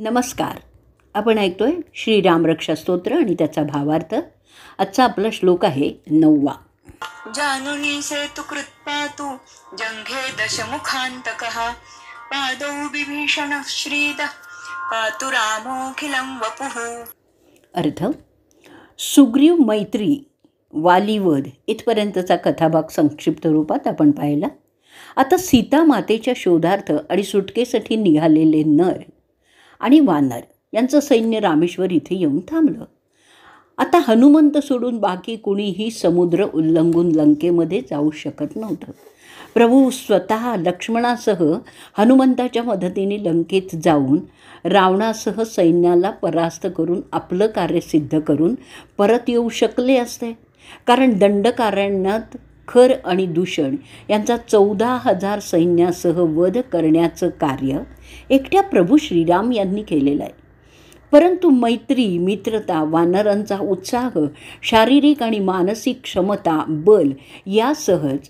नमस्कार आपण ऐकतोय श्रीराम रक्षा स्तोत्र आणि त्याचा भावार्थ आजचा आपला श्लोक आहे नववा जानुनी से तु कृत्पातु जंघे दशमुखांतक पादौ विभीषण श्रीद पातु रामोखिलं वपुः अर्थ सुग्रीव मैत्री वालीवध इथपर्यंतचा कथाभाग संक्षिप्त रूपात आपण पाहिला आता सीता मातेच्या शोधार्थ आणि सुटकेसाठी निघालेले नर आणि वानर यांचं सैन्य रामेश्वर इथे येऊन थांबलं आता हनुमंत सोडून बाकी कुणीही समुद्र उल्लंघून लंकेमध्ये जाऊ शकत नव्हतं प्रभू स्वतः लक्ष्मणासह हनुमंताच्या मदतीने लंकेत जाऊन रावणासह सैन्याला परास्त करून आपलं कार्य सिद्ध करून परत येऊ शकले असते कारण दंडकारण्यात खर आणि दूषण यांचा चौदा हजार सैन्यासह वध करण्याचं कार्य एकट्या प्रभू श्रीराम यांनी केलेलं आहे परंतु मैत्री मित्रता वानरांचा उत्साह शारीरिक आणि मानसिक क्षमता बल यासहच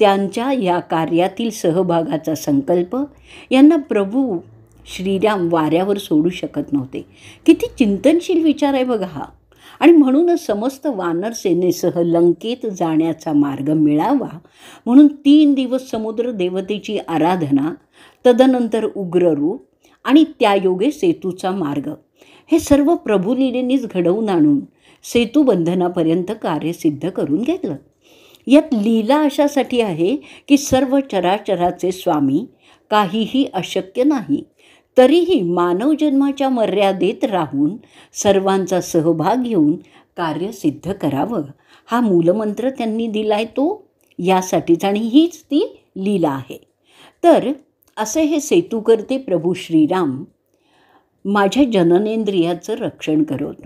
त्यांच्या या कार्यातील सहभागाचा संकल्प यांना प्रभू श्रीराम वाऱ्यावर सोडू शकत नव्हते किती चिंतनशील विचार आहे बघा हा आणि म्हणूनच समस्त वानर सेनेसह लंकेत जाण्याचा मार्ग मिळावा म्हणून तीन दिवस समुद्र देवतेची आराधना तदनंतर उग्ररूप आणि त्यायोगे सेतूचा मार्ग हे सर्व प्रभुलीलेनीच घडवून आणून सेतूबंधनापर्यंत कार्य सिद्ध करून घेतलं यात लीला अशासाठी आहे की सर्व चराचराचे स्वामी काहीही अशक्य नाही तरीही मानवजन्माच्या मर्यादेत राहून सर्वांचा सहभाग घेऊन कार्य सिद्ध करावं हा मूलमंत्र त्यांनी दिला आहे तो यासाठीच आणि हीच ती लीला आहे तर असे हे करते प्रभू श्रीराम माझ्या जननेंद्रियाचं रक्षण करत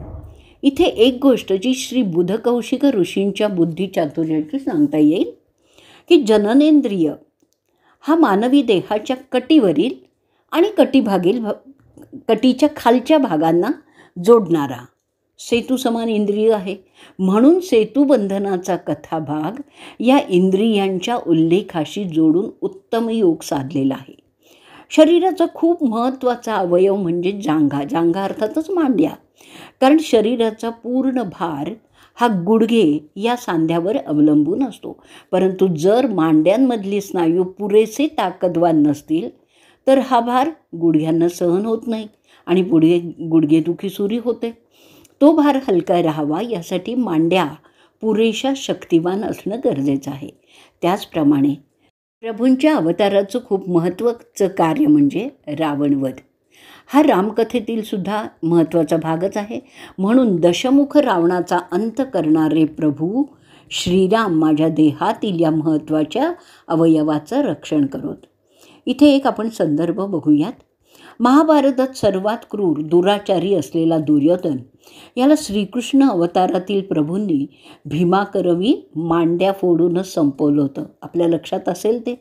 इथे एक गोष्ट जी श्री बुधकौशिक ऋषींच्या बुद्धिचातुर्याची सांगता येईल की जननेंद्रिय हा मानवी देहाच्या कटीवरील आणि कटीभागील भ कटीच्या खालच्या भागांना जोडणारा सेतू समान इंद्रिय आहे म्हणून सेतूबंधनाचा कथाभाग या इंद्रियांच्या उल्लेखाशी जोडून उत्तम योग साधलेला आहे शरीराचा खूप महत्त्वाचा अवयव म्हणजे जांघा जांघा अर्थातच मांड्या कारण शरीराचा पूर्ण भार हा गुडघे या सांध्यावर अवलंबून असतो परंतु जर मांड्यांमधली स्नायू पुरेसे ताकदवान नसतील तर हा भार गुडघ्यांना सहन होत नाही आणि गुडघे गुडघेदुखी सुरी होते तो भार हलका राहावा यासाठी मांड्या पुरेशा शक्तिवान असणं गरजेचं आहे त्याचप्रमाणे प्रभूंच्या अवताराचं खूप महत्त्वाचं कार्य म्हणजे रावणवध हा रामकथेतील सुद्धा महत्त्वाचा भागच आहे म्हणून दशमुख रावणाचा अंत करणारे प्रभू श्रीराम माझ्या देहातील या महत्त्वाच्या अवयवाचं रक्षण करत इथे एक आपण संदर्भ बघूयात महाभारतात सर्वात क्रूर दुराचारी असलेला दुर्योधन याला श्रीकृष्ण अवतारातील प्रभूंनी भीमाकरवी मांड्या फोडूनच संपवलं होतं आपल्या लक्षात असेल ते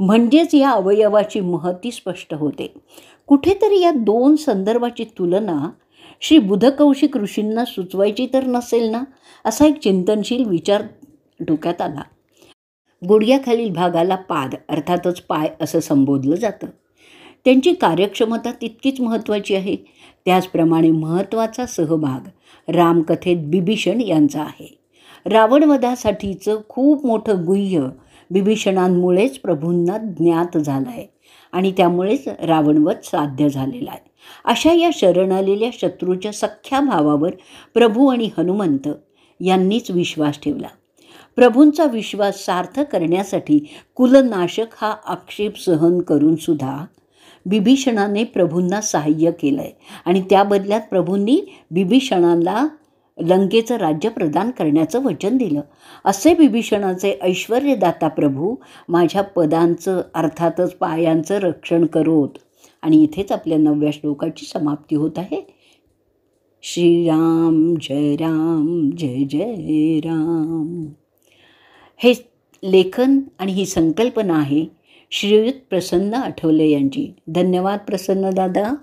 म्हणजेच या अवयवाची महती स्पष्ट होते कुठेतरी या दोन संदर्भाची तुलना श्री बुधकौशिक ऋषींना सुचवायची तर नसेल ना असा एक चिंतनशील विचार डोक्यात आला गुडघ्याखालील भागाला पाद अर्थातच पाय असं संबोधलं जातं त्यांची कार्यक्षमता तितकीच महत्त्वाची आहे त्याचप्रमाणे महत्त्वाचा सहभाग रामकथेत बिभीषण यांचा आहे रावणवधासाठीचं खूप मोठं गुह्य बिभीषणांमुळेच प्रभूंना ज्ञात झालं आहे आणि त्यामुळेच रावणवध साध्य झालेला आहे अशा या शरण आलेल्या शत्रूच्या सख्या भावावर प्रभू आणि हनुमंत यांनीच विश्वास ठेवला प्रभूंचा विश्वास सार्थ करण्यासाठी कुलनाशक हा आक्षेप सहन करून सुद्धा बिभीषणाने प्रभूंना सहाय्य केलं आहे आणि त्या बदल्यात प्रभूंनी बिभीषणाला लंकेचं राज्य प्रदान करण्याचं वचन दिलं असे बिभीषणाचे ऐश्वर्यदाता प्रभू माझ्या पदांचं अर्थातच पायांचं रक्षण करोत आणि इथेच आपल्या नवव्या श्लोकाची समाप्ती होत आहे श्रीराम जय राम जय जय राम हे लेखन आणि ही संकल्पना आहे श्रीयुत प्रसन्न आठवले यांची धन्यवाद प्रसन्न दादा